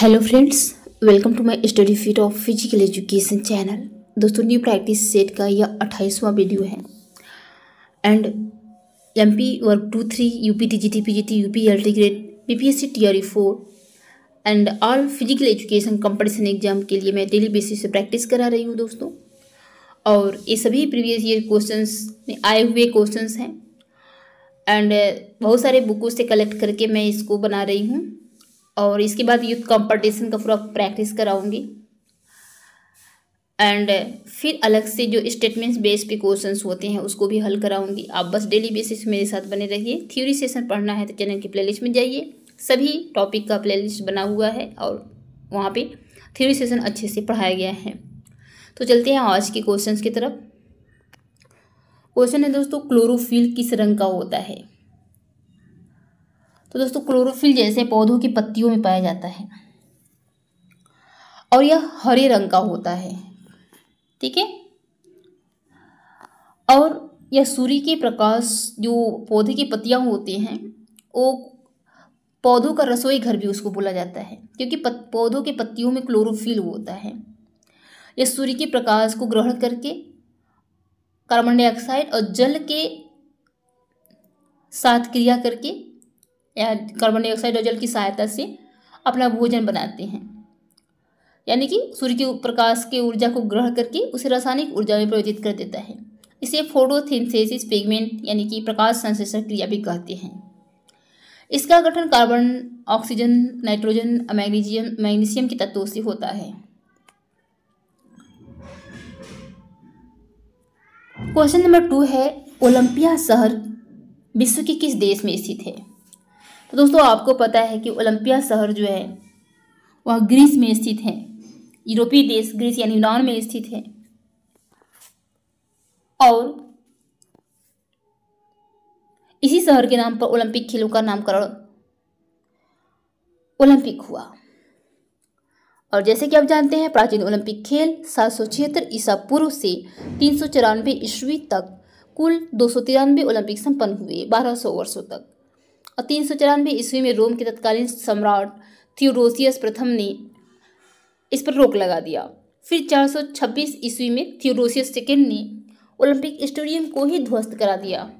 Hello friends welcome to my study feet of physical education channel दोस्तों new practice set का यह अट्ठाईसवां video है एंड एमपी वर्क two three UP TGT PGT UP T grade BPSC TRE four and all physical education competition exam के लिए मैं daily basis से प्रैक्टिस करा रही हूँ दोस्तों और ये सभी प्रीवियस ईयर क्वेश्चन में आए हुए क्वेश्चन हैं एंड बहुत सारे बुकों से कलेक्ट करके मैं इसको बना रही हूँ और इसके बाद यूथ कंपटीशन का पूरा प्रैक्टिस कराऊंगी एंड फिर अलग से जो स्टेटमेंट्स बेस पे क्वेश्चंस होते हैं उसको भी हल कराऊंगी आप बस डेली बेसिस मेरे साथ बने रहिए थ्योरी सेशन पढ़ना है तो चैनल की प्लेलिस्ट में जाइए सभी टॉपिक का प्लेलिस्ट बना हुआ है और वहाँ पे थ्योरी सेशन अच्छे से पढ़ाया गया है तो चलते हैं आज के क्वेश्चन की तरफ क्वेश्चन है दोस्तों क्लोरोफिल किस रंग का होता है तो दोस्तों क्लोरोफिल जैसे पौधों की पत्तियों में पाया जाता है और यह हरे रंग का होता है ठीक है और यह सूर्य के प्रकाश जो पौधे की पत्तियां होती हैं वो पौधों का रसोई घर भी उसको बोला जाता है क्योंकि पौधों के पत्तियों में क्लोरोफिल होता है यह सूर्य के प्रकाश को ग्रहण करके कार्बन डाइऑक्साइड और जल के साथ क्रिया करके या कार्बन डाइऑक्साइड और जल की सहायता से अपना भोजन बनाते हैं यानी कि सूर्य के प्रकाश के ऊर्जा को ग्रहण करके उसे रासायनिक ऊर्जा में प्रयोजित कर देता है इसे फोटोथिनथेसिस पिगमेंट यानी कि प्रकाश संश्लेषण क्रिया भी कहते हैं इसका गठन carbon oxygen nitrogen magnesium magnesium के तत्वों से होता है क्वेश्चन नंबर टू है ओलंपिया शहर विश्व के किस देश में स्थित है तो दोस्तों आपको पता है कि ओलंपिया शहर जो है वह ग्रीस में स्थित है यूरोपीय देश ग्रीस यानी यूनान में स्थित है और इसी शहर के नाम पर ओलंपिक खेलों का नामकरण ओलंपिक हुआ और जैसे कि आप जानते हैं प्राचीन ओलंपिक खेल सात सौ छिहत्तर ईसा पूर्व से तीन सौ चौरानवे ईस्वी तक कुल दो सौ तिरानवे ओलंपिक संपन्न हुए बारह सौ वर्षों तक और तीन सौ चौरानवे ईस्वी में रोम के तत्कालीन सम्राट थियोडोसियस प्रथम ने इस पर रोक लगा दिया फिर चार सौ छब्बीस ईस्वी में थियोडोसियस सेकेंड ने ओलंपिक स्टेडियम को ही ध्वस्त करा दिया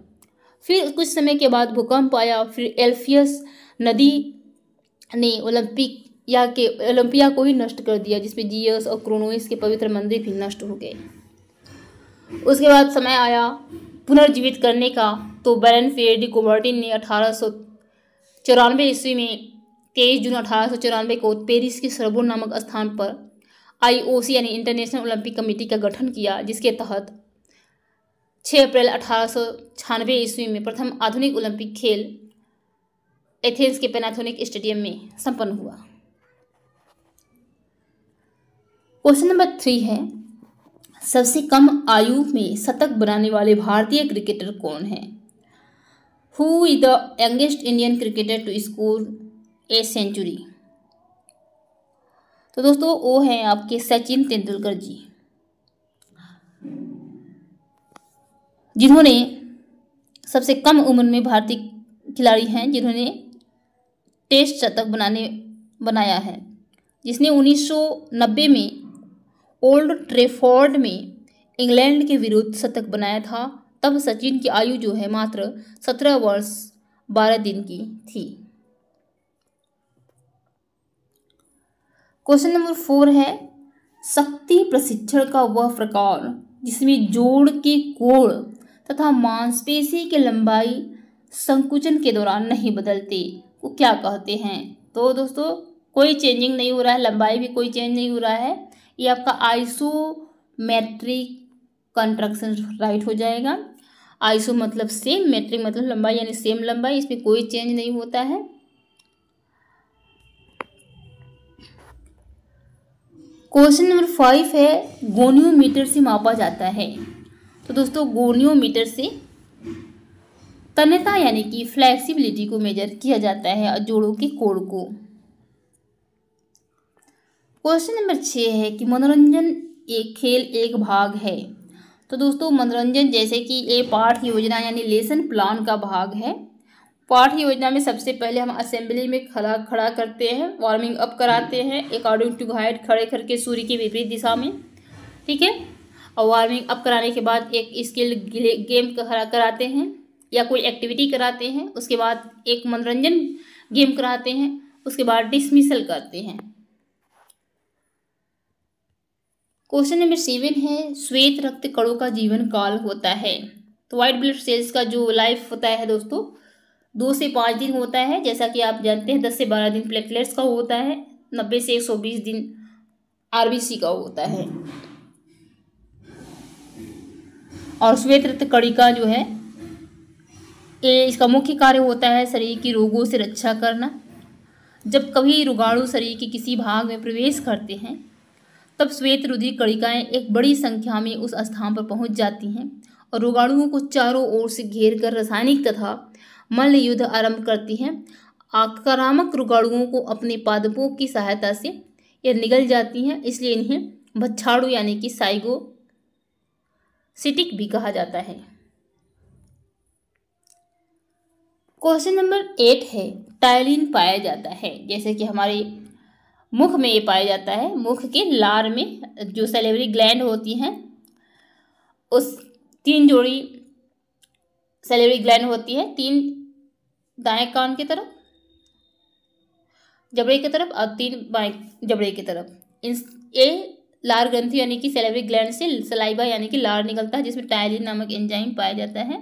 फिर कुछ समय के बाद भूकंप आया फिर एल्फियस नदी ने ओलंपिक या के ओलंपिया को ही नष्ट कर दिया जिसमें जीयस और क्रोनोइस के पवित्र मंदिर भी नष्ट हो गए उसके बाद समय आया पुनर्जीवित करने का तो बैरन फेडी कोवर्टिन ने अठारह चौरानवे ईस्वी में तेईस जून अठारह सौ चौरानवे को पेरिस के सरबो नामक स्थान पर आईओसी यानी इंटरनेशनल ओलंपिक कमेटी का गठन किया जिसके तहत 6 अप्रैल अठारह सौ छियानवे ईस्वी में प्रथम आधुनिक ओलंपिक खेल एथेंस के पेनाथोनिक स्टेडियम में संपन्न हुआ क्वेश्चन नंबर थ्री है सबसे कम आयु में शतक बनाने वाले भारतीय क्रिकेटर कौन हैं who is the youngest Indian cricketer to score a century? तो दोस्तों वो हैं आपके सचिन तेंदुलकर जी जिन्होंने सबसे कम उम्र में भारतीय खिलाड़ी हैं जिन्होंने टेस्ट शतक बनाने बनाया है जिसने 1990 में ओल्ड ट्रेफोर्ड में इंग्लैंड के विरुद्ध शतक बनाया था तब सचिन की आयु जो है मात्र सत्रह वर्ष बारह दिन की थी क्वेश्चन नंबर फोर है शक्ति प्रशिक्षण का वह प्रकार जिसमें जोड़ के कोण तथा मांसपेशी की लंबाई संकुचन के दौरान नहीं बदलते वो क्या कहते हैं तो दोस्तों कोई चेंजिंग नहीं हो रहा है लंबाई भी कोई चेंज नहीं हो रहा है ये आपका आइसोमेट्रिक कंट्रक्शन राइट हो जाएगा आईसो मतलब सेम मेट्रिक मतलब लंबाई यानी सेम लंबाई इसमें कोई चेंज नहीं होता है क्वेश्चन नंबर फाइव है गोनियोमीटर से मापा जाता है तो दोस्तों गोनियोमीटर से तन्यता यानी कि फ्लेक्सिबिलिटी को मेजर किया जाता है और जोड़ों के कोड को क्वेश्चन नंबर छः है कि मनोरंजन एक खेल एक भाग है तो दोस्तों मनोरंजन जैसे कि ये पाठ योजना यानी लेसन प्लान का भाग है पाठ योजना में सबसे पहले हम असेंबली में खड़ा खड़ा करते हैं वार्मिंग अप कराते हैं अकॉर्डिंग टू गाइड खड़े करके सूर्य की विपरीत दिशा में ठीक है और वार्मिंग अप कराने के बाद एक स्किल गेम खड़ा कराते हैं या कोई एक्टिविटी कराते हैं उसके बाद एक मनोरंजन गेम कराते हैं उसके बाद डिसमिसल करते हैं क्वेश्चन नंबर सेवन है श्वेत रक्त कणों का जीवन काल होता है तो व्हाइट ब्लड सेल्स का जो लाइफ होता है दोस्तों दो से पाँच दिन होता है जैसा कि आप जानते हैं दस से बारह दिन प्लेटलेट्स का होता है नब्बे से एक सौ बीस दिन आरबीसी का होता है और श्वेत रक्त कणिका जो है ये इसका मुख्य कार्य होता है शरीर की रोगों से रक्षा करना जब कभी रोगाणु शरीर के किसी भाग में प्रवेश करते हैं तब श्वेत रुधिर कणिकाएं एक बड़ी संख्या में उस स्थान पर पहुंच जाती हैं और रोगाणुओं को चारों ओर से घेर कर रासायनिक तथा मल्ल युद्ध आरंभ करती हैं आक्रामक रोगाणुओं को अपने पादपों की सहायता से यह निगल जाती हैं इसलिए इन्हें भच्छाड़ू यानी कि साइगो सिटिक भी कहा जाता है क्वेश्चन नंबर एट है टायलिन पाया जाता है जैसे कि हमारे मुख में ये पाया जाता है मुख के लार में जो सेलेवरी ग्लैंड होती हैं उस तीन जोड़ी सेलेवरी ग्लैंड होती है तीन दाएं कान की तरफ जबड़े की तरफ और तीन बाएं जबड़े की तरफ इन ये लार ग्रंथि यानी कि सेलेवरी ग्लैंड से सलाइबा यानी कि लार निकलता है जिसमें टायलिन नामक एंजाइम पाया जाता है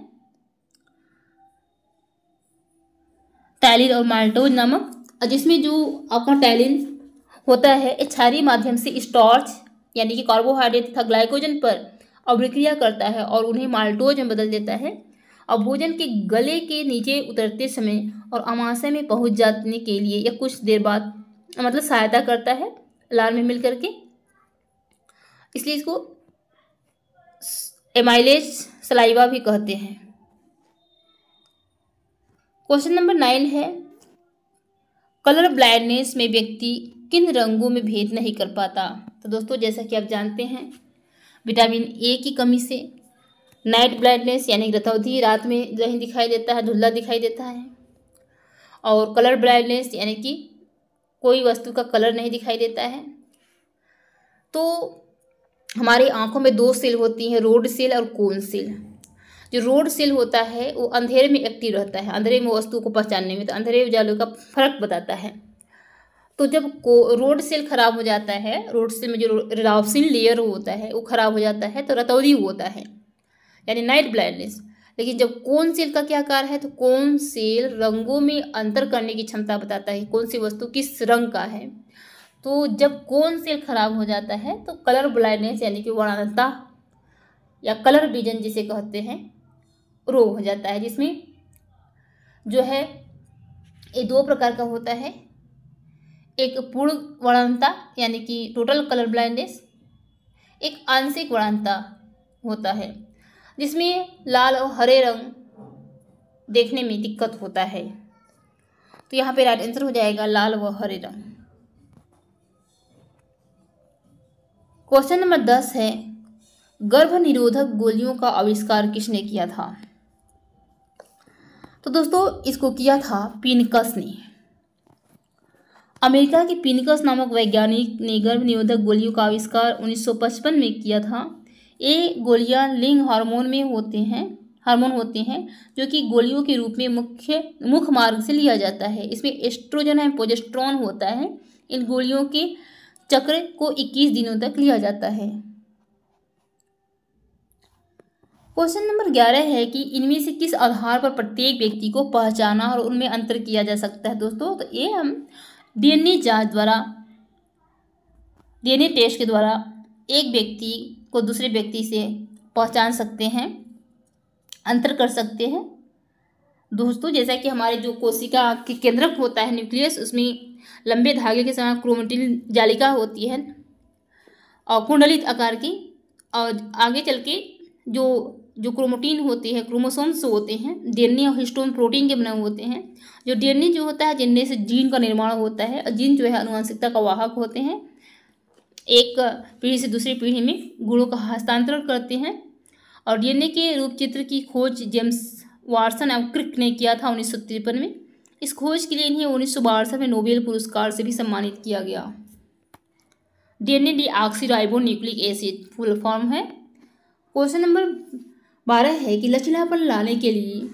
टैलिन और माल्टोज नामक जिसमें जो आपका टैलिन होता है क्षारी माध्यम से स्टॉर्च यानी कि कार्बोहाइड्रेट तथा ग्लाइकोजन पर अभिक्रिया करता है और उन्हें माल्टोज में बदल देता है और भोजन के गले के नीचे उतरते समय और अमाशय में पहुंच जाने के लिए या कुछ देर बाद मतलब सहायता करता है लार में मिल करके इसलिए इसको एमाइलेज सलाइवा भी कहते हैं क्वेश्चन नंबर नाइन है कलर ब्लाइंडनेस में व्यक्ति किन रंगों में भेद नहीं कर पाता तो दोस्तों जैसा कि आप जानते हैं विटामिन ए की कमी से नाइट ब्लाइंडनेस यानी रतौधी रात में जहीं दिखाई देता है धुल्ला दिखाई देता है और कलर ब्लाइंडनेस यानी कि कोई वस्तु का कलर नहीं दिखाई देता है तो हमारी आंखों में दो सेल होती हैं रोड सेल और कोन सेल जो रोड सेल होता है वो अंधेरे में एक्टिव रहता है अंधेरे में वस्तु को पहचानने में तो अंधेरे उजालों का फर्क बताता है तो जब को रोड सेल खराब हो जाता है रोड सेल में जो रावसिन लेयर होता है वो खराब हो जाता है तो रतौरी होता है यानी नाइट ब्लाइंडनेस लेकिन जब कौन सेल का क्या कार है तो कौन सेल रंगों में अंतर करने की क्षमता बताता है कौन सी वस्तु किस रंग का है तो जब कौन सेल खराब हो जाता है तो कलर ब्लाइंडनेस यानी कि वर्णता या कलर विजन जिसे कहते हैं रोग हो जाता है जिसमें जो है ये दो प्रकार का होता है एक पूर्ण वर्णता यानी कि टोटल कलर ब्लाइंडनेस एक आंशिक वर्णता होता है जिसमें लाल और हरे रंग देखने में दिक्कत होता है तो यहाँ पे राइट आंसर हो जाएगा लाल व हरे रंग क्वेश्चन नंबर दस है गर्भ निरोधक गोलियों का आविष्कार किसने किया था तो दोस्तों इसको किया था पिनकस ने अमेरिका के पिनिकस नामक वैज्ञानिक ने गर्भ निरोधक गोलियों का आविष्कार 1955 में किया था ये गोलियां लिंग हार्मोन में होते हैं हार्मोन होते हैं जो कि गोलियों के रूप में मुख्य मुख्य मार्ग से लिया जाता है इसमें एस्ट्रोजन एंड पोजेस्ट्रॉन होता है इन गोलियों के चक्र को 21 दिनों तक लिया जाता है क्वेश्चन नंबर ग्यारह है कि इनमें से किस आधार पर प्रत्येक व्यक्ति को पहचाना और उनमें अंतर किया जा सकता है दोस्तों तो ये हम डीएनए जांच द्वारा डीएनए टेस्ट के द्वारा एक व्यक्ति को दूसरे व्यक्ति से पहचान सकते हैं अंतर कर सकते हैं दोस्तों जैसा कि हमारे जो कोशिका के केंद्रक होता है न्यूक्लियस उसमें लंबे धागे के समान क्रोमेटिन जालिका होती है और कुंडलित आकार की और आगे चल के जो जो क्रोमोटीन होते हैं क्रोमोसोम्स होते हैं डीएनए और हिस्टोन प्रोटीन के बने होते हैं जो डीएनए जो होता है जिनने से जीन का निर्माण होता है और जीन जो है अनुवांशिकता का वाहक होते हैं एक पीढ़ी से दूसरी पीढ़ी में गुणों का हस्तांतरण करते हैं और डीएनए के रूप चित्र की खोज जेम्स वार्सन एव क्रिक ने किया था उन्नीस में इस खोज के लिए इन्हें उन्नीस सौ में नोबेल पुरस्कार से भी सम्मानित किया गया DNA D nucleic acid full form है क्वेश्चन नंबर बारह है कि लचीलापन लाने के लिए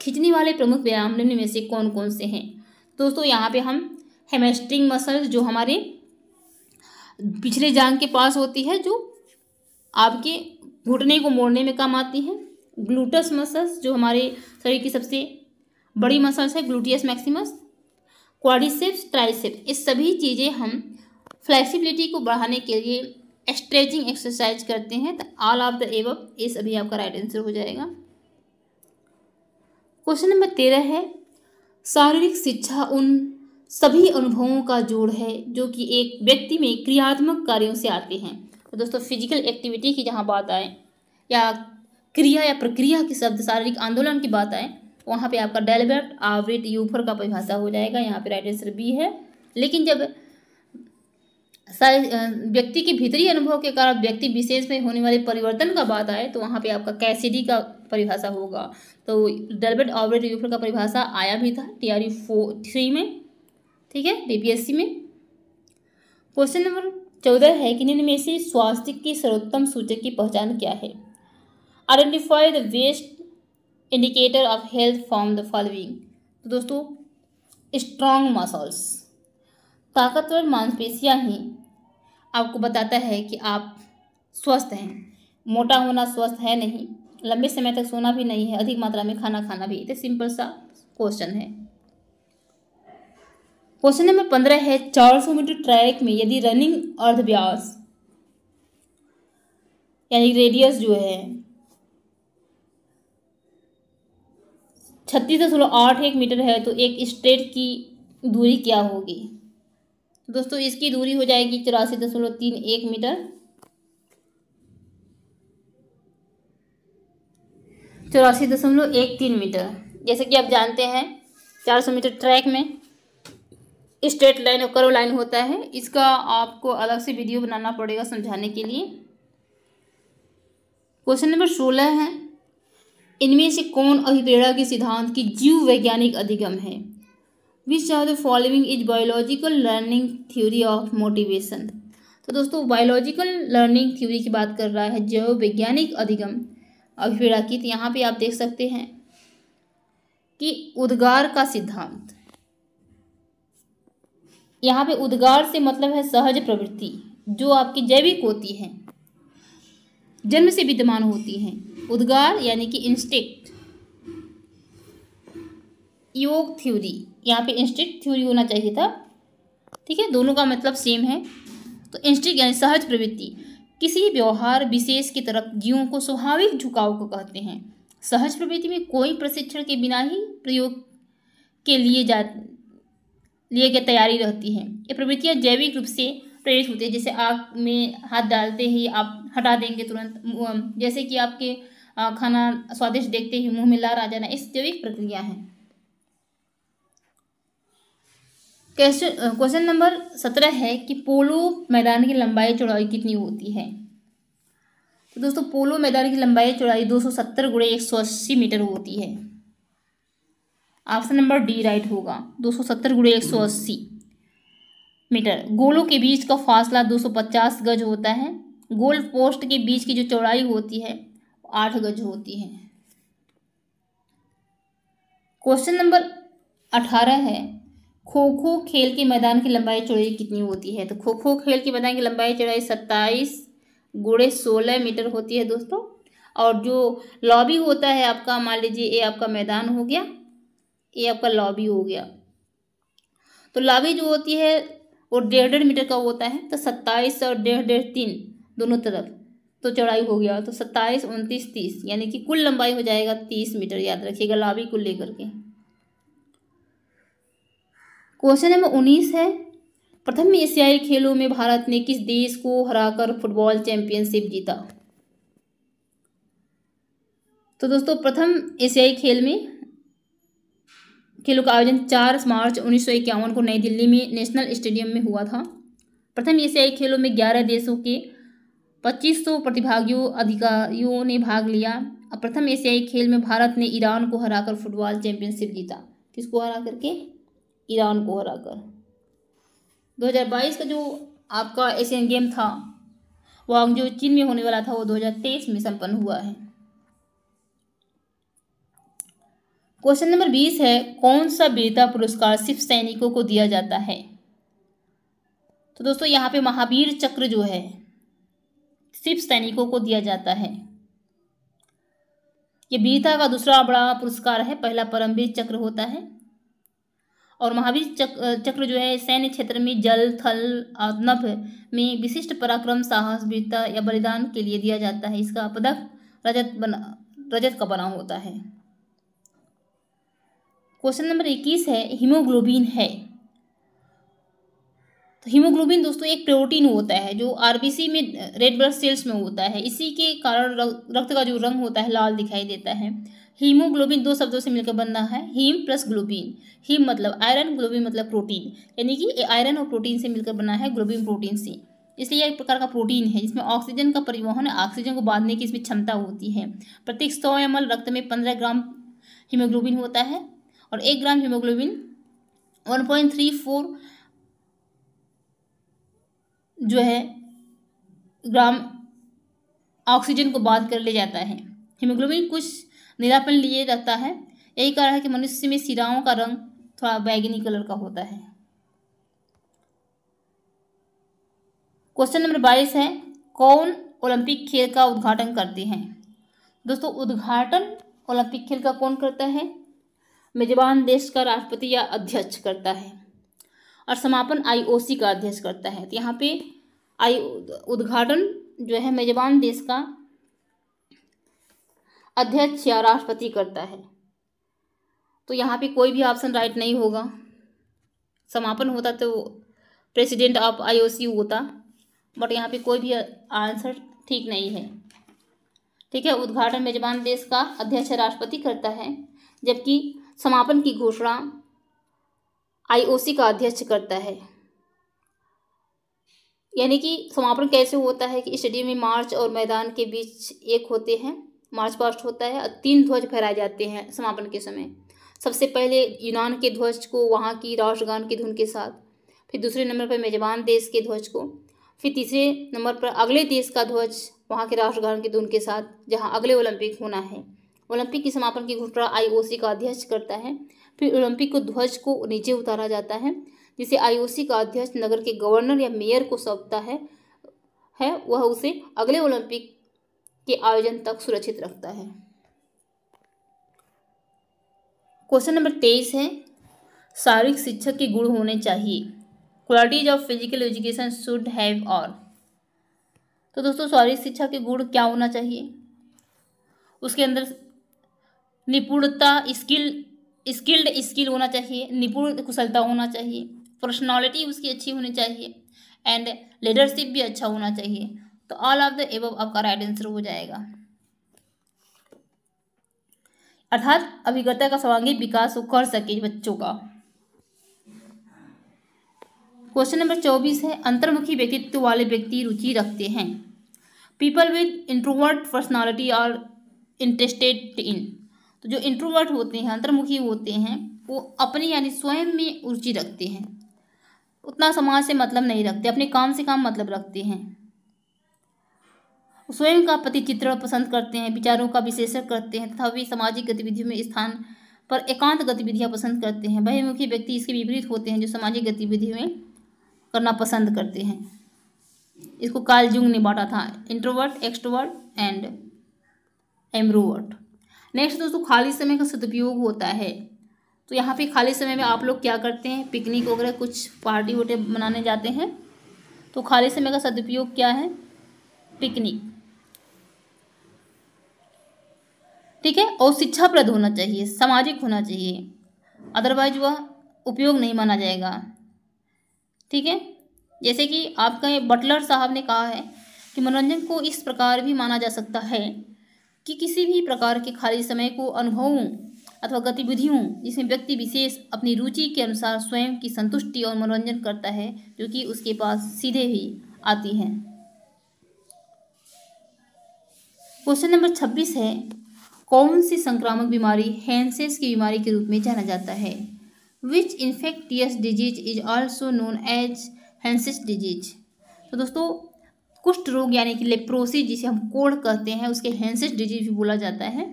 खींचने वाले प्रमुख व्यायाम निम्न में से कौन कौन से हैं दोस्तों यहाँ पे हम हेमेस्ट्रिंग मसल जो हमारे पिछले जांग के पास होती है जो आपके घुटने को मोड़ने में काम आती है ग्लूटस मसल्स जो हमारे शरीर की सबसे बड़ी मसल्स है ग्लूटियस मैक्सिमस क्वाडिसेप्स ट्राइसेप्स इस सभी चीज़ें हम फ्लेक्सिबिलिटी को बढ़ाने के लिए स्ट्रेचिंग एक्सरसाइज करते हैं तो ऑल ऑफ द एवब ये सभी आपका राइट आंसर हो जाएगा क्वेश्चन नंबर तेरह है शारीरिक शिक्षा उन सभी अनुभवों का जोड़ है जो कि एक व्यक्ति में क्रियात्मक कार्यों से आते हैं तो दोस्तों फिजिकल एक्टिविटी की जहाँ बात आए या क्रिया या प्रक्रिया के शब्द शारीरिक आंदोलन की बात आए वहाँ पे आपका डेलबर्ट आवरिट यूफर का परिभाषा हो जाएगा यहाँ पे राइट आंसर बी है लेकिन जब व्यक्ति के भीतरी अनुभव के कारण व्यक्ति विशेष में होने वाले परिवर्तन का बात आए तो वहाँ पे आपका कैसिडी का परिभाषा होगा तो डेलबर्ट ऑबरेट रिव्यूफर का परिभाषा आया भी था टी आर फोर थ्री में ठीक है बीपीएससी में क्वेश्चन नंबर चौदह है कि निम्न में से स्वास्थ्य की सर्वोत्तम सूचक की पहचान क्या है identify the best indicator of health from the following तो दोस्तों स्ट्रॉन्ग मसल्स ताकतवर मांसपेशियां हैं आपको बताता है कि आप स्वस्थ हैं मोटा होना स्वस्थ है नहीं लंबे समय तक सोना भी नहीं है अधिक मात्रा में खाना खाना भी इतना सिंपल सा क्वेश्चन है क्वेश्चन नंबर पंद्रह है चार सौ मीटर ट्रैक में यदि रनिंग अर्धव्यास यानी रेडियस जो है छत्तीस दशमलव आठ एक मीटर है तो एक स्ट्रेट की दूरी क्या होगी दोस्तों इसकी दूरी हो जाएगी चौरासी दशमलव तीन एक मीटर चौरासी दशमलव एक तीन मीटर जैसे कि आप जानते हैं चार सौ मीटर ट्रैक में स्ट्रेट लाइन और करो लाइन होता है इसका आपको अलग से वीडियो बनाना पड़ेगा समझाने के लिए क्वेश्चन नंबर सोलह है इनमें से कौन अभिप्रेरणा के सिद्धांत की जीव वैज्ञानिक अधिगम है which are the following is biological learning theory of motivation तो दोस्तों बायोलॉजिकल लर्निंग थ्योरी की बात कर रहा है जैव वैज्ञानिक अधिगम अभिराकित तो यहाँ पे आप देख सकते हैं कि उद्गार का सिद्धांत यहाँ पे उद्गार से मतलब है सहज प्रवृत्ति जो आपकी जैविक होती है जन्म से विद्यमान होती है उद्गार यानी कि इंस्टिक्ट योग थ्योरी यहाँ पे इंस्टिक थ्योरी होना चाहिए था ठीक है दोनों का मतलब सेम है तो इंस्टिक यानी सहज प्रवृत्ति किसी व्यवहार विशेष की तरफ जीवों को स्वाभाविक झुकाव को कहते हैं सहज प्रवृत्ति में कोई प्रशिक्षण के बिना ही प्रयोग के लिए जा लिए गए तैयारी रहती है ये प्रवृत्तियाँ जैविक रूप से प्रेरित होती है जैसे आग में हाथ डालते ही आप हटा देंगे तुरंत जैसे कि आपके खाना स्वादिष्ट देखते ही मुंह में लार आ जाना इस जैविक प्रक्रिया है क्वेश्चन क्वेश्चन नंबर सत्रह है कि पोलो मैदान की लंबाई चौड़ाई कितनी होती है तो दोस्तों पोलो मैदान की लंबाई चौड़ाई दो सौ सत्तर गुड़े एक सौ अस्सी मीटर होती है ऑप्शन नंबर डी राइट होगा दो सौ सत्तर गुड़े एक सौ अस्सी मीटर गोलों के बीच का फासला दो सौ पचास गज होता है गोल पोस्ट के बीच की जो चौड़ाई होती है आठ गज होती है क्वेश्चन नंबर अठारह है खो खो खेल के मैदान की लंबाई चौड़ाई कितनी होती है तो खो खो खेल के मैदान की लंबाई चौड़ाई सत्ताईस गुड़े सोलह मीटर होती है दोस्तों और जो लॉबी होता है आपका मान लीजिए ये आपका मैदान हो गया ये आपका लॉबी हो गया तो लॉबी जो होती है वो डेढ़ डेढ़ मीटर का होता है तो सत्ताईस और डेढ़ डेढ़ तीन दोनों तरफ तो चौड़ाई हो गया तो सत्ताईस उनतीस तीस यानी कि कुल लंबाई हो जाएगा तीस मीटर याद रखिएगा लॉबी को लेकर के क्वेश्चन नंबर उन्नीस है प्रथम एशियाई खेलों में भारत ने किस देश को हराकर फुटबॉल चैंपियनशिप जीता तो दोस्तों प्रथम एशियाई खेल में खेलों का आयोजन चार मार्च उन्नीस को नई दिल्ली में नेशनल स्टेडियम में हुआ था प्रथम एशियाई खेलों में ग्यारह देशों के पच्चीस सौ प्रतिभागियों अधिकारियों ने भाग लिया और प्रथम एशियाई खेल में भारत ने ईरान को हराकर फुटबॉल चैंपियनशिप जीता किसको हरा करके ईरान को हराकर 2022 का जो आपका एशियन गेम था वह जो चीन में होने वाला था वो 2023 में संपन्न हुआ है क्वेश्चन नंबर बीस है कौन सा वीरता पुरस्कार सिर्फ सैनिकों को दिया जाता है तो दोस्तों यहाँ पे महावीर चक्र जो है सिर्फ सैनिकों को दिया जाता है ये वीरता का दूसरा बड़ा पुरस्कार है पहला परमवीर चक्र होता है और महावीर चक, चक्र जो है सैन्य क्षेत्र में जल थल और नभ में विशिष्ट पराक्रम साहस वीरता या बलिदान के लिए दिया जाता है इसका पदक रजत बना रजत का बना होता है क्वेश्चन नंबर इक्कीस है हीमोग्लोबिन है तो हीमोग्लोबिन दोस्तों एक प्रोटीन होता है जो आरबीसी में रेड ब्लड सेल्स में होता है इसी के कारण रक्त का जो रंग होता है लाल दिखाई देता है हीमोग्लोबिन दो शब्दों से मिलकर बनना है हीम प्लस ग्लोबिन हीम मतलब आयरन ग्लोबिन मतलब प्रोटीन यानी कि आयरन और प्रोटीन से मिलकर बना है ग्लोबिन प्रोटीन से इसलिए एक प्रकार का प्रोटीन है जिसमें ऑक्सीजन का परिवहन ऑक्सीजन को बांधने की इसमें क्षमता होती है प्रत्येक सौ एम रक्त में पंद्रह ग्राम हीमोग्लोबिन होता है और एक gram haemoglobin one point three four जो है ग्राम ऑक्सीजन को बांध कर ले जाता है हीमोग्लोबिन कुछ नीलापन लिए जाता है यही कारण है कि मनुष्य में सिराओं का रंग थोड़ा बैगनी कलर का होता है क्वेश्चन नंबर बाईस है कौन ओलंपिक खेल का उद्घाटन करते हैं दोस्तों उद्घाटन ओलंपिक खेल का कौन करता है मेजबान देश का राष्ट्रपति या अध्यक्ष करता है और समापन आईओसी का अध्यक्ष करता है तो यहाँ पे आई उद्घाटन जो है मेजबान देश का अध्यक्ष या राष्ट्रपति करता है तो यहाँ पे कोई भी ऑप्शन राइट नहीं होगा समापन होता तो प्रेसिडेंट ऑफ आईओसी होता बट यहाँ पे कोई भी आंसर ठीक नहीं है ठीक है उद्घाटन मेजबान देश का अध्यक्ष राष्ट्रपति करता है जबकि समापन की घोषणा आईओसी का अध्यक्ष करता है यानी कि समापन कैसे होता है कि स्टेडियम में मार्च और मैदान के बीच एक होते हैं मार्च पास्ट होता है और तीन ध्वज फहराए जाते हैं समापन के समय सबसे पहले यूनान के ध्वज को वहाँ की राष्ट्रगान की धुन के साथ फिर दूसरे नंबर पर मेजबान देश के ध्वज को फिर तीसरे नंबर पर अगले देश का ध्वज वहाँ के राष्ट्रगान की धुन के साथ जहाँ अगले ओलंपिक होना है ओलंपिक के समापन की घोषणा आईओसी का अध्यक्ष करता है फिर ओलंपिक को ध्वज को नीचे उतारा जाता है जिसे आईओसी का अध्यक्ष नगर के गवर्नर या मेयर को सौंपता है है वह उसे अगले ओलंपिक के आयोजन तक सुरक्षित रखता है क्वेश्चन नंबर तेईस है शारीरिक शिक्षक के गुण होने चाहिए qualities of physical education should have और तो दोस्तों शारीरिक शिक्षा के गुण क्या होना चाहिए उसके अंदर निपुणता स्किल स्किल्ड स्किल होना चाहिए निपुण कुशलता होना चाहिए पर्सनालिटी उसकी अच्छी होनी चाहिए एंड लीडरशिप भी अच्छा होना चाहिए तो ऑल ऑफ द एबव आपका राइट आंसर हो जाएगा अर्थात अभिज्ञता का सर्वांगीण विकास कर सके बच्चों का क्वेश्चन नंबर चौबीस है अंतर्मुखी व्यक्तित्व वाले व्यक्ति रुचि रखते हैं पीपल विद इंट्रोवर्ट पर्सनालिटी और इंटरेस्टेड इन तो जो इंट्रोवर्ट होते हैं अंतर्मुखी होते हैं वो अपने यानी स्वयं में रुचि रखते हैं उतना समाज से मतलब नहीं रखते अपने काम से काम मतलब रखते हैं स्वयं का प्रतिचित्रण पसंद करते हैं विचारों का विश्लेषण करते हैं तथा वे सामाजिक गतिविधियों में स्थान पर एकांत गतिविधियाँ पसंद करते हैं बहिमुखी व्यक्ति इसके विपरीत होते हैं जो सामाजिक गतिविधियों में करना पसंद करते हैं इसको कालजुंग जुंग ने बांटा था introvert extrovert and ambivert next दोस्तों खाली समय का सदुपयोग होता है तो यहाँ पे खाली समय में आप लोग क्या करते हैं पिकनिक वगैरह कुछ पार्टी वोटे मनाने जाते हैं तो खाली समय का सदुपयोग क्या है पिकनिक ठीक है और शिक्षाप्रद होना चाहिए सामाजिक होना चाहिए अदरवाइज वह उपयोग नहीं माना जाएगा ठीक है जैसे कि आपका बटलर साहब ने कहा है कि मनोरंजन को इस प्रकार भी माना जा सकता है कि किसी भी प्रकार के खाली समय को अनुभवों अथवा गतिविधियों जिसमें व्यक्ति विशेष अपनी रुचि के अनुसार स्वयं की संतुष्टि और मनोरंजन करता है जो कि उसके पास सीधे ही आती हैं क्वेश्चन नंबर छब्बीस है कौन सी संक्रामक बीमारी हैंसेस की बीमारी के रूप में जाना जाता है which infectious disease is also known as Hansen's disease तो दोस्तों कुष्ठ रोग यानी कि लेप्रोसी जिसे हम कोड कहते हैं उसके हैंसेस डिजीज भी बोला जाता है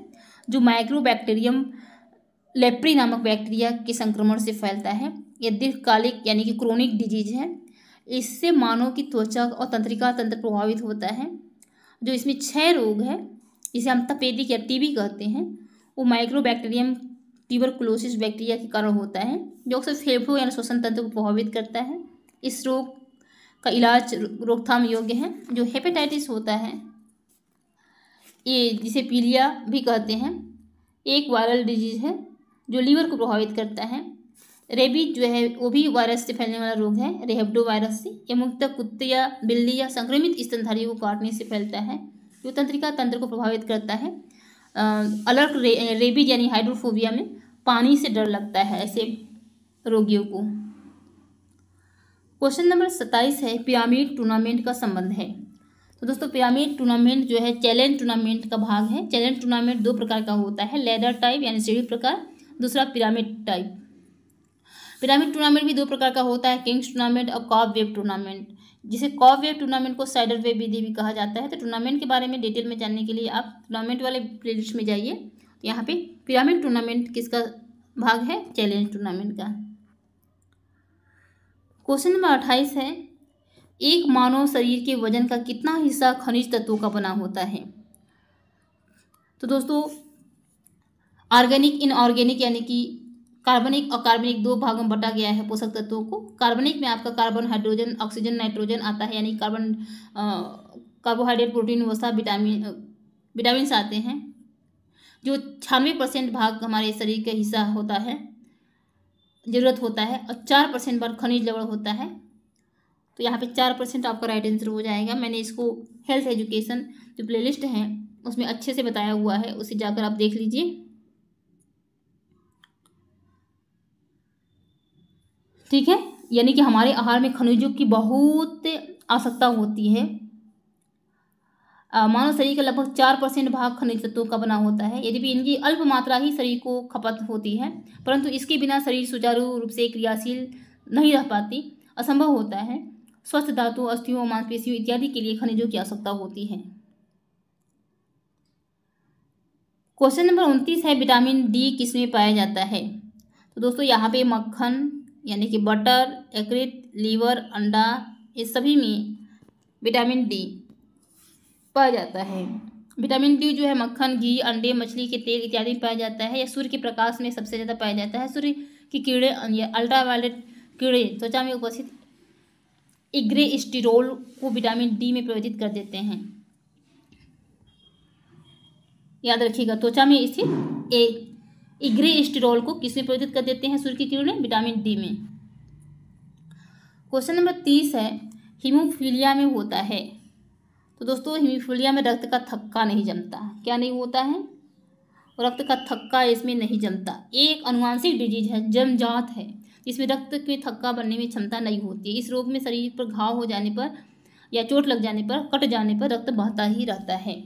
जो माइक्रोबैक्टीरियम लेप्री नामक बैक्टीरिया के संक्रमण से फैलता है यह दीर्घकालिक यानी कि क्रोनिक डिजीज है इससे मानव की त्वचा और तंत्रिका तंत्र प्रभावित होता है जो इसमें छः रोग है जिसे हम तपेदिक या टीबी कहते हैं वो माइक्रोबैक्टीरियम ट्यूबरकुलोसिस बैक्टीरिया के कारण होता है जो अक्सर फेफड़ों यानी श्वसन तंत्र को प्रभावित करता है इस रोग का इलाज रोकथाम योग्य है जो हेपेटाइटिस होता है ये जिसे पीलिया भी कहते हैं एक वायरल डिजीज है जो लीवर को प्रभावित करता है रेबीज जो है वो भी वायरस से फैलने वाला रोग है रेहबडो वायरस से यह मुख्यतः कुत्ते या बिल्ली या संक्रमित स्तनधारियों को काटने से फैलता है जो तंत्रिका तंत्र को प्रभावित करता है अलर्क रे, रेबीज यानी हाइड्रोफोबिया में पानी से डर लगता है ऐसे रोगियों को क्वेश्चन नंबर सत्ताईस है पिरामिड टूर्नामेंट का संबंध है तो दोस्तों पिरामिड टूर्नामेंट जो है चैलेंज टूर्नामेंट का भाग है चैलेंज टूर्नामेंट दो प्रकार का होता है लेदर टाइप यानी सीढ़ी प्रकार दूसरा पिरामिड टाइप पिरामिड टूर्नामेंट भी दो प्रकार का होता है किंग्स टूर्नामेंट और कॉप वेब टूर्नामेंट जिसे कॉव वेव टूर्नामेंट को साइडर वेव विधि भी कहा जाता है तो टूर्नामेंट के बारे में डिटेल में जानने के लिए आप टूर्नामेंट वाले प्लेलिस्ट में जाइए तो यहाँ पे पिरामिड टूर्नामेंट किसका भाग है चैलेंज टूर्नामेंट का क्वेश्चन नंबर अट्ठाईस है एक मानव शरीर के वजन का कितना हिस्सा खनिज तत्वों का बना होता है तो दोस्तों ऑर्गेनिक इनऑर्गेनिक यानी कि कार्बनिक और कार्बनिक दो भागों में बटा गया है पोषक तत्वों को कार्बनिक में आपका कार्बन हाइड्रोजन ऑक्सीजन नाइट्रोजन आता है यानी कार्बन कार्बोहाइड्रेट प्रोटीन वसा विटामिन विटामिन आते हैं जो छानवे परसेंट भाग हमारे शरीर का हिस्सा होता है ज़रूरत होता है और चार परसेंट बार खनिज लवण होता है तो यहाँ पे चार परसेंट आपका राइट आंसर हो जाएगा मैंने इसको हेल्थ एजुकेशन जो प्लेलिस्ट है उसमें अच्छे से बताया हुआ है उसे जाकर आप देख लीजिए ठीक है यानी कि हमारे आहार में खनिजों की बहुत आवश्यकता होती है मानव शरीर का लगभग चार परसेंट भाग खनिज तत्वों का बना होता है यद्यपि इनकी अल्प मात्रा ही शरीर को खपत होती है परंतु इसके बिना शरीर सुचारू रूप से क्रियाशील नहीं रह पाती असंभव होता है स्वस्थ धातु अस्थियों मांसपेशियों इत्यादि के लिए खनिजों की आवश्यकता होती है क्वेश्चन नंबर उनतीस है विटामिन डी किसमें पाया जाता है तो दोस्तों यहाँ पे मक्खन यानी कि बटर एकृत लीवर अंडा ये सभी में विटामिन डी पाया जाता है विटामिन डी जो है मक्खन घी अंडे मछली के तेल इत्यादि पाया जाता है या सूर्य के प्रकाश में सबसे ज़्यादा पाया जाता है सूर्य के कीड़े या अल्ट्रावायलेट कीड़े त्वचा में उपस्थित इग्रे स्टीरोल को विटामिन डी में प्रयोजित कर देते हैं याद रखिएगा त्वचा में स्थित एक इग्रे स्टेरॉल को किसमें परिवर्तित कर देते हैं सूर्य की किरणें विटामिन डी में क्वेश्चन नंबर तीस है हीमोफीलिया में होता है तो दोस्तों हीमोफीलिया में रक्त का थक्का नहीं जमता क्या नहीं होता है रक्त का थक्का इसमें नहीं जमता एक अनुवांशिक डिजीज है जमजात है इसमें रक्त के थक्का बनने में क्षमता नहीं होती इस रोग में शरीर पर घाव हो जाने पर या चोट लग जाने पर कट जाने पर रक्त बहता ही रहता है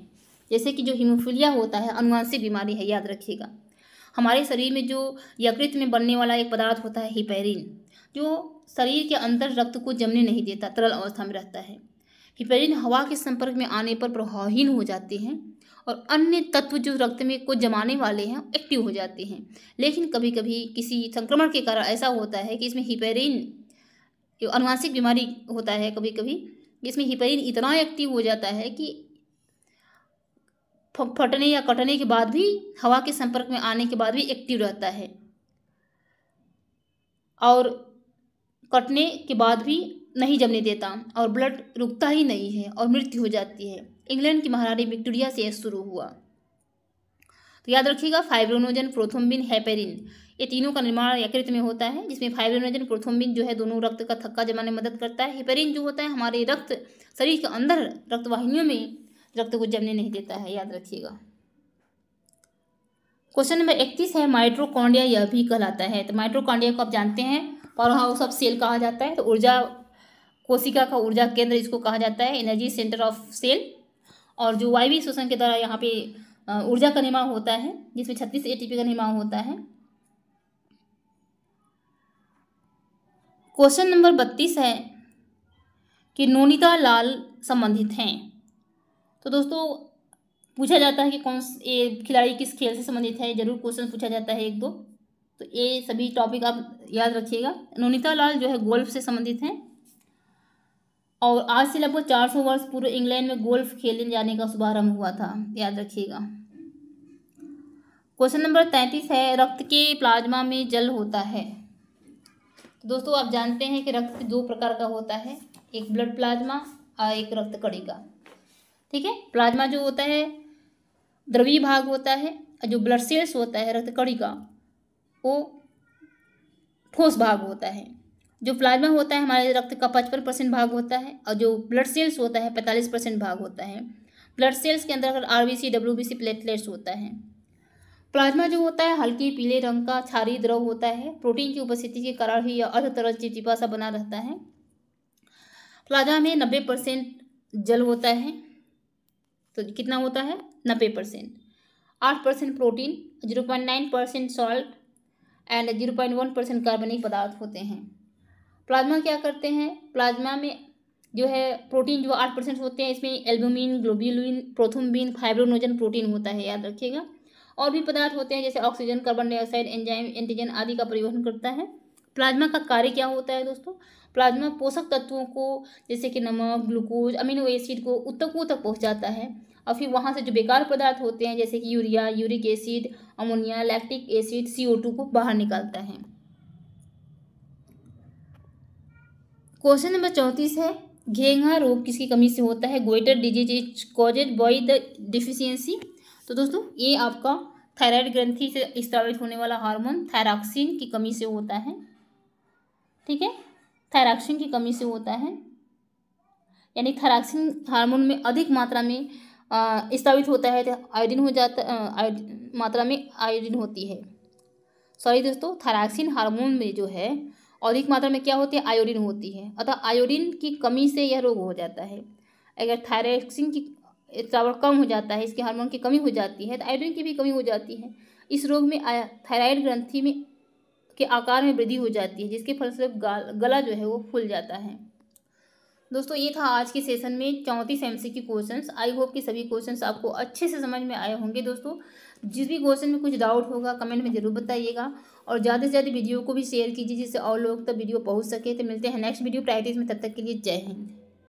जैसे कि जो हीमोफीलिया होता है अनुवांशिक बीमारी है याद रखिएगा हमारे शरीर में जो यकृत में बनने वाला एक पदार्थ होता है हिपेरिन जो शरीर के अंदर रक्त को जमने नहीं देता तरल अवस्था में रहता है हिपेरिन हवा के संपर्क में आने पर प्रभावहीन हो जाते हैं और अन्य तत्व जो रक्त में को जमाने वाले हैं एक्टिव हो जाते हैं लेकिन कभी कभी किसी संक्रमण के कारण ऐसा होता है कि इसमें हिपेरिन अनुवांशिक बीमारी होता है कभी कभी इसमें हिपेरिन इतना एक्टिव हो जाता है कि फटने या कटने के बाद भी हवा के संपर्क में आने के बाद भी एक्टिव रहता है और कटने के बाद भी नहीं जमने देता और ब्लड रुकता ही नहीं है और मृत्यु हो जाती है इंग्लैंड की महारानी विक्टोरिया से यह शुरू हुआ तो याद रखिएगा फाइब्रोनोजन प्रोथोम्बिन हैपेरिन ये तीनों का निर्माण यकृत में होता है जिसमें फाइब्रोनोजन प्रोथोम्बिन जो है दोनों रक्त का थक्का जमाने में मदद करता है हेपेरिन जो होता है हमारे रक्त शरीर के अंदर रक्तवाहिनियों में रक्त को जमने नहीं देता है याद रखिएगा क्वेश्चन नंबर इकतीस है माइट्रोकॉन्डिया यह भी कहलाता है तो माइट्रोकॉन्डिया को आप जानते हैं और हाँ वो सब सेल कहा जाता है तो ऊर्जा कोशिका का ऊर्जा केंद्र इसको कहा जाता है एनर्जी सेंटर ऑफ सेल और जो वायवी शोषण के द्वारा यहाँ पे ऊर्जा का निर्माण होता है जिसमें छत्तीस ए का निर्माण होता है क्वेश्चन नंबर बत्तीस है कि नोनिता लाल संबंधित हैं तो दोस्तों पूछा जाता है कि कौन ये खिलाड़ी किस खेल से संबंधित है जरूर क्वेश्चन पूछा जाता है एक दो तो ये सभी टॉपिक आप याद रखिएगा नोनीता लाल जो है गोल्फ से संबंधित हैं और आज से लगभग 400 वर्ष पूर्व इंग्लैंड में गोल्फ खेलने जाने का शुभारंभ हुआ था याद रखिएगा क्वेश्चन नंबर तैंतीस है रक्त के प्लाज्मा में जल होता है तो दोस्तों आप जानते हैं कि रक्त दो प्रकार का होता है एक ब्लड प्लाज्मा और एक रक्त कड़ी का ठीक है प्लाज्मा जो होता है द्रवी भाग होता है जो ब्लड सेल्स होता है रक्त कड़ी का वो ठोस भाग होता है जो प्लाज्मा होता है हमारे रक्त का पचपन परसेंट भाग होता है और जो ब्लड सेल्स होता है पैंतालीस परसेंट भाग होता है ब्लड सेल्स के अंदर R B C W B C platelets होता है प्लाज्मा जो होता है हल्के पीले रंग का छारी द्रव होता है प्रोटीन की उपस्थिति के कारण ही यह अर्ध तरल चिपचिपा सा बना रहता है प्लाज्मा में नब्बे परसेंट जल होता है तो कितना होता है नब्बे परसेंट आठ percent protein zero point nine percent salt and zero point one percent कार्बनिक पदार्थ होते हैं प्लाज्मा क्या करते हैं प्लाज्मा में जो है प्रोटीन जो आठ परसेंट होते हैं इसमें albumin globulin prothrombin fibrinogen protein होता है याद रखिएगा और भी पदार्थ होते हैं जैसे oxygen carbon dioxide enzyme antigen आदि का परिवहन करता है प्लाज्मा का कार्य क्या होता है दोस्तों प्लाज्मा पोषक तत्वों को जैसे कि नमक ग्लूकोज अमीनो एसिड को उत्तकों तक पहुंचाता है और फिर वहाँ से जो बेकार पदार्थ होते हैं जैसे कि urea uric acid ammonia lactic acid सी को बाहर निकालता है क्वेश्चन नंबर चौंतीस है घेंगा रोग किसकी कमी से होता है goitre disease is caused by the deficiency तो दोस्तों ये आपका थायराइड ग्रंथि से स्थापित होने वाला हार्मोन थायरॉक्सिन की कमी से होता है ठीक है थैराक्सिन की कमी से होता है यानी थैराक्सिन हार्मोन में अधिक मात्रा में स्थापित होता है तो आयोडीन हो जाता आयोडीन मात्रा में आयोडीन होती है सॉरी दोस्तों थैराक्सिन हार्मोन में जो है अधिक मात्रा में क्या होती है आयोडीन होती है अतः आयोडीन की कमी से यह रोग हो जाता है अगर थायरेक्सिन की चावल कम हो जाता है इसके हार्मोन की कमी हो जाती है तो आयोडीन की भी कमी हो जाती है इस रोग में थायराइड ग्रंथि में के आकार में वृद्धि हो जाती है जिसके फलस्वरूप गला जो है वो फूल जाता है दोस्तों ये था आज के सेशन में चौंतीस एम सी की क्वेश्चन आई होप कि सभी क्वेश्चन आपको अच्छे से समझ में आए होंगे दोस्तों जिस भी क्वेश्चन में कुछ डाउट होगा कमेंट में ज़रूर बताइएगा और ज़्यादा से ज़्यादा वीडियो को भी शेयर कीजिए जिससे और लोग तक वीडियो पहुँच सके तो मिलते हैं नेक्स्ट वीडियो प्रैक्टिस में तब तक के लिए जय हिंद